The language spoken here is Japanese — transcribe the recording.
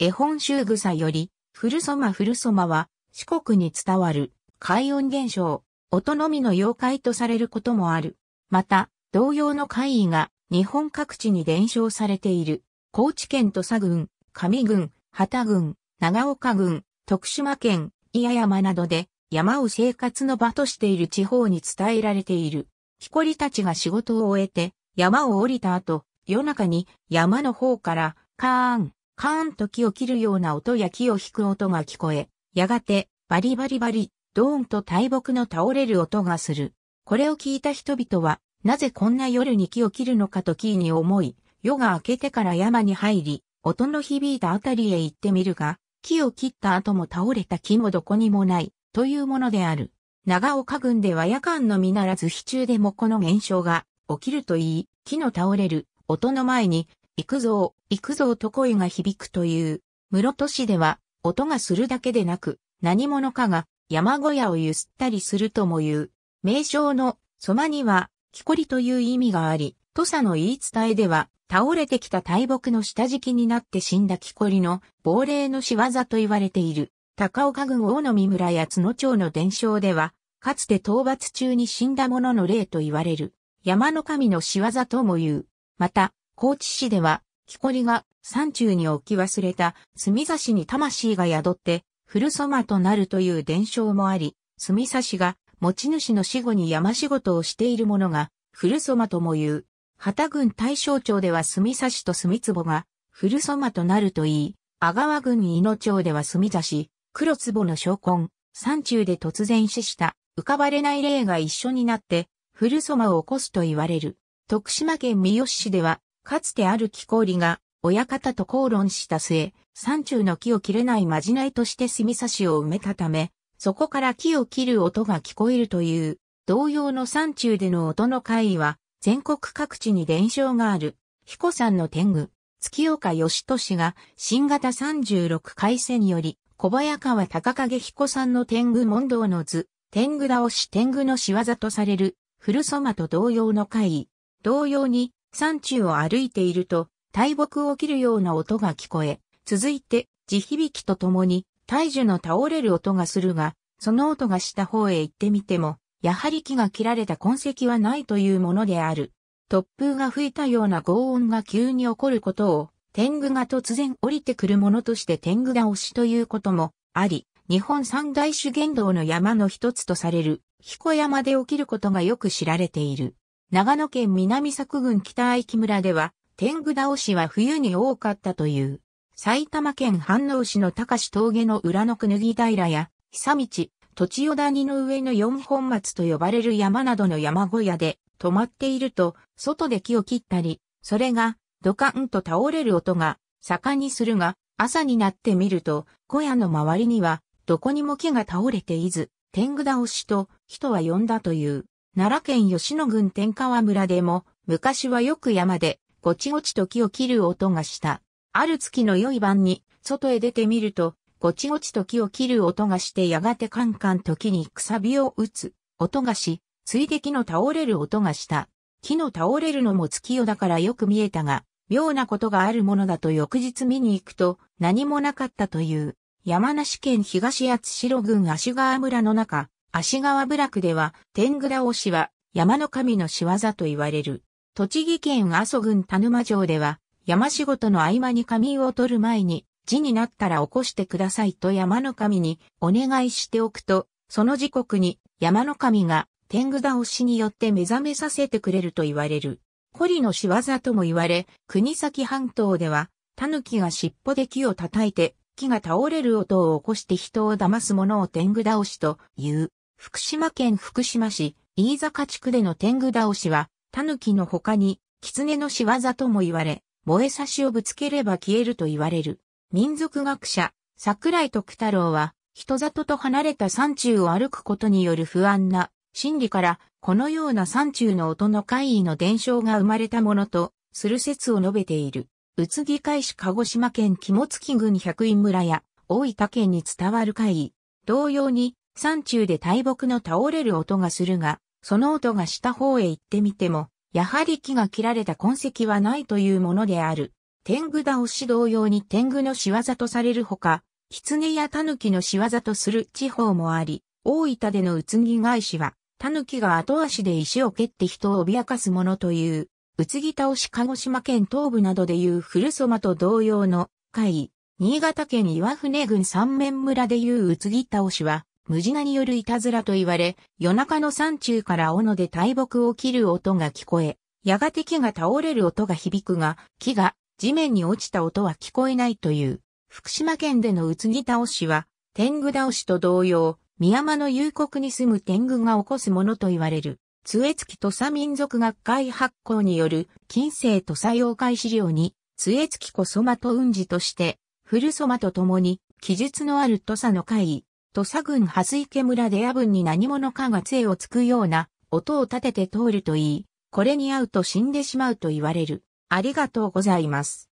絵本集草より、古そマ古そマは、四国に伝わる、海音現象、音のみの妖怪とされることもある。また、同様の怪異が、日本各地に伝承されている、高知県土佐郡、上郡、畑郡、長岡郡、徳島県、伊谷山などで、山を生活の場としている地方に伝えられている。木こりたちが仕事を終えて、山を降りた後、夜中に山の方から、カーン、カーンと木を切るような音や木を引く音が聞こえ、やがて、バリバリバリ、ドーンと大木の倒れる音がする。これを聞いた人々は、なぜこんな夜に木を切るのかとキーに思い、夜が明けてから山に入り、音の響いたあたりへ行ってみるが、木を切った後も倒れた木もどこにもない、というものである。長岡郡では夜間のみならず日中でもこの現象が起きるといい、木の倒れる音の前に行くぞ行くぞと声が響くという。室戸市では、音がするだけでなく、何者かが山小屋を揺すったりするとも言う。名称のそまには、木こりという意味があり、土佐の言い伝えでは、倒れてきた大木の下敷きになって死んだ木こりの亡霊の仕業と言われている。高岡郡大野見村や津野町の伝承では、かつて討伐中に死んだ者の霊と言われる。山の神の仕業とも言う。また、高知市では、木こりが山中に置き忘れた墨差しに魂が宿って、古そ麦となるという伝承もあり、墨差しが持ち主の死後に山仕事をしているものが、古そ麦とも言う。旗郡大正町では墨差しと墨壺が、古そ麦となるといい、阿川郡伊野町では墨差し、黒壺の昇魂、山中で突然死した浮かばれない霊が一緒になって、古そ麦を起こすと言われる。徳島県三好市では、かつてある木氷が、親方と口論した末、山中の木を切れないまじないとして墨差しを埋めたため、そこから木を切る音が聞こえるという、同様の山中での音の会は、全国各地に伝承がある、彦山の天狗、月岡義俊が、新型36回戦により、小早川高影彦さんの天狗問答の図、天狗倒し天狗の仕業とされる、古祖馬と同様の会。同様に、山中を歩いていると、大木を切るような音が聞こえ、続いて地響きとともに大樹の倒れる音がするが、その音がした方へ行ってみても、やはり木が切られた痕跡はないというものである。突風が吹いたような轟音が急に起こることを、天狗が突然降りてくるものとして天狗が推しということもあり、日本三大主元道の山の一つとされる、彦山で起きることがよく知られている。長野県南作郡北木村では、天狗倒しは冬に多かったという。埼玉県飯能市の高志峠の裏のくぬぎ平や、久道、土地よ谷の上の四本松と呼ばれる山などの山小屋で、止まっていると、外で木を切ったり、それが、ドカンと倒れる音が、盛んにするが、朝になってみると、小屋の周りには、どこにも木が倒れていず、天狗倒しと、人は呼んだという。奈良県吉野郡天川村でも、昔はよく山で、ごちごちと木を切る音がした。ある月の良い晩に、外へ出てみると、ごちごちと木を切る音がしてやがてカンカン時にくさびを打つ音がし、ついで木の倒れる音がした。木の倒れるのも月夜だからよく見えたが、妙なことがあるものだと翌日見に行くと何もなかったという、山梨県東八代郡足川村の中、足川部落では、天狗押しは山の神の仕業と言われる。栃木県阿蘇郡田沼城では、山仕事の合間に仮を取る前に、字になったら起こしてくださいと山の神にお願いしておくと、その時刻に山の神が天狗倒しによって目覚めさせてくれると言われる。コリの仕業とも言われ、国崎半島では、狸が尻尾で木を叩いて、木が倒れる音を起こして人を騙すものを天狗倒しと言う。福島県福島市、飯坂地区での天狗倒しは、狸の他に、狐の仕業とも言われ、燃え差しをぶつければ消えると言われる。民族学者、桜井徳太郎は、人里と離れた山中を歩くことによる不安な心理から、このような山中の音の怪異の伝承が生まれたものと、する説を述べている。宇津木海市鹿児島県肝付郡百院村や、大分県に伝わる怪異。同様に、山中で大木の倒れる音がするが、その音がした方へ行ってみても、やはり木が切られた痕跡はないというものである。天狗倒し同様に天狗の仕業とされるほか、狐や狸の仕業とする地方もあり、大分でのうつぎ返しは、狸が後足で石を蹴って人を脅かすものという、うつぎ倒し鹿児島県東部などでいう古そまと同様の、会、新潟県岩船郡三面村でいううつぎ倒しは、ムジナによるいたずらと言われ、夜中の山中から斧で大木を切る音が聞こえ、やがて木が倒れる音が響くが、木が地面に落ちた音は聞こえないという。福島県でのうつぎ倒しは、天狗倒しと同様、宮間の幽谷に住む天狗が起こすものと言われる。杖付土佐民族学会発行による近世土佐妖怪資料に、杖付子蕎麦と雲事として、古蕎麦と共に、記述のある土佐の会、土佐郡蓮池村で夜分に何者かが杖をつくような音を立てて通るといい、これに合うと死んでしまうと言われる。ありがとうございます。